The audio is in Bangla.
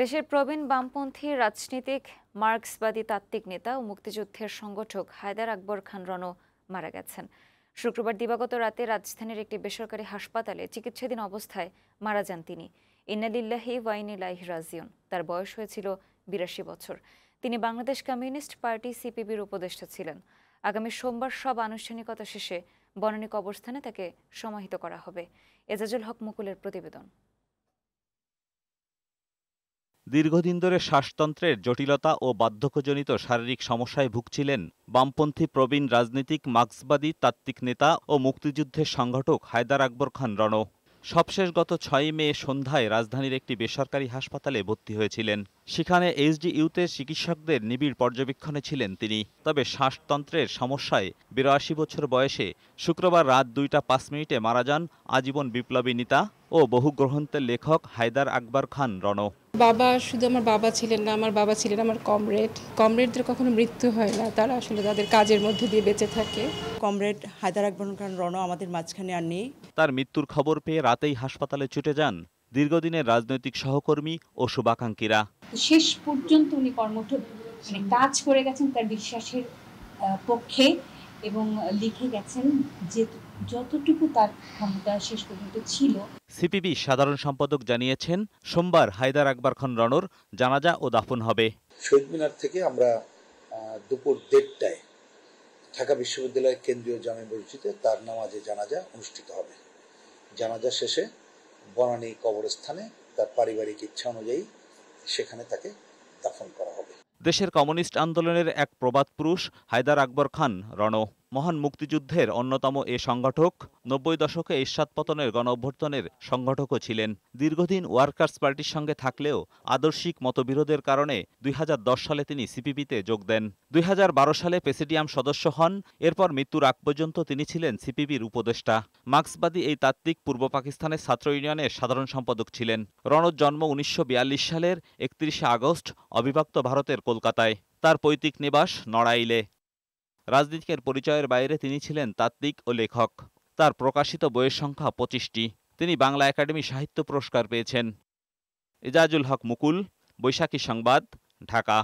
দেশের প্রবীণ বামপন্থী রাজনীতিক মার্ক্সবাদী তাত্ত্বিক নেতা ও মুক্তিযুদ্ধের সংগঠক হায়দার আকবর খান রনও মারা গেছেন শুক্রবার দিবাগত রাতে রাজধানীর একটি বেসরকারি হাসপাতালে চিকিৎসাধীন অবস্থায় মারা যান তিনি ইন্নালিল্লাহি ওয়াইনিলাহ রাজিউন তার বয়স হয়েছিল বিরাশি বছর তিনি বাংলাদেশ কমিউনিস্ট পার্টি সিপিবির উপদেষ্টা ছিলেন আগামী সোমবার সব আনুষ্ঠানিকতা শেষে বনানী কবরস্থানে তাকে সমাহিত করা হবে এজাজুল হক মুকুলের প্রতিবেদন দীর্ঘদিন ধরে শ্বাসতন্ত্রের জটিলতা ও বাধ্যকজনিত শারীরিক সমস্যায় ভুগছিলেন বামপন্থী প্রবীণ রাজনীতিক মার্ক্সবাদী তাত্ত্বিক নেতা ও মুক্তিযুদ্ধের সংগঠক হায়দার আকবর খান রণ সবশেষ গত ছয় মে সন্ধ্যায় রাজধানীর একটি বেসরকারি হাসপাতালে ভর্তি হয়েছিলেন সেখানে এইচডিইউতে চিকিৎসকদের নিবিড় পর্যবেক্ষণে ছিলেন তিনি তবে শ্বাসতন্ত্রের সমস্যায় বিরাশি বছর বয়সে শুক্রবার রাত দুইটা পাঁচ মিনিটে মারা যান আজীবন বিপ্লবী নেতা ও বহু গ্রন্থের লেখক হায়দার আকবর খান রণ বাবা শুধু আমার বাবা ছিলেন না আমার বাবা ছিলেন আমার কমরেড কমরেডদের কখনো মৃত্যু হয় না তারা আসলে তাদের কাজের মধ্যে দিয়ে বেঁচে থাকে কমরেড হায়দার আকবর খান রণ আমাদের মাঝখানে আর নেই তার মৃত্যুর খবর পেয়ে রাতেই হাসপাতালে ছুটে যান দীর্ঘদিনের রাজনৈতিক সহকর্মী ও শুভাকাঙ্ক্ষীরা শেষ পর্যন্ত উনি কর্মঠ মানে কাজ করে গেছেন তার বিশ্বাসের পক্ষে এবং লিখে গেছেন যে যতটুকু তার ক্ষমতা শেষ পর্যন্ত ছিল সিপিবি সাধারণ সম্পাদক জানিয়েছেন সোমবার হায়দার আকবর খান রণর জানাজা ও দাফন হবে শহীদ মিনার থেকে আমরা দুপুর দেড়টায় ঢাকা বিশ্ববিদ্যালয়ের কেন্দ্রীয় জামে মসজিদে তার নামাজে জানাজা অনুষ্ঠিত হবে জানাজা শেষে বনানী কবরস্থানে তার পারিবারিক ইচ্ছা অনুযায়ী সেখানে তাকে দাফন করা হবে দেশের কমিউনিস্ট আন্দোলনের এক প্রবাদ পুরুষ হায়দার আকবর খান রণ মহান মুক্তিযুদ্ধের অন্যতম এ সংগঠক নব্বই দশকে ইস্বাদ পতনের গণ অভ্যর্থনের সংগঠকও ছিলেন দীর্ঘদিন ওয়ার্কার্স পার্টির সঙ্গে থাকলেও আদর্শিক মতবিরোধের কারণে দুই সালে তিনি সিপিপিতে যোগ দেন দুই সালে প্রেসিডিয়াম সদস্য হন এরপর মৃত্যুর আগ পর্যন্ত তিনি ছিলেন সিপিবির উপদেষ্টা মার্ক্সবাদী এই তাত্ত্বিক পূর্ব পাকিস্তানের ছাত্র ইউনিয়নের সাধারণ সম্পাদক ছিলেন রণজ জন্ম উনিশশো সালের একত্রিশে আগস্ট অবিভক্ত ভারতের কলকাতায় তার পৈতৃক নিবাস নড়াইলে রাজনীতিকের পরিচয়ের বাইরে তিনি ছিলেন তাত্ত্বিক ও লেখক তার প্রকাশিত বইয়ের সংখ্যা পঁচিশটি তিনি বাংলা একাডেমি সাহিত্য পুরস্কার পেয়েছেন এজাজুল হক মুকুল বৈশাখী সংবাদ ঢাকা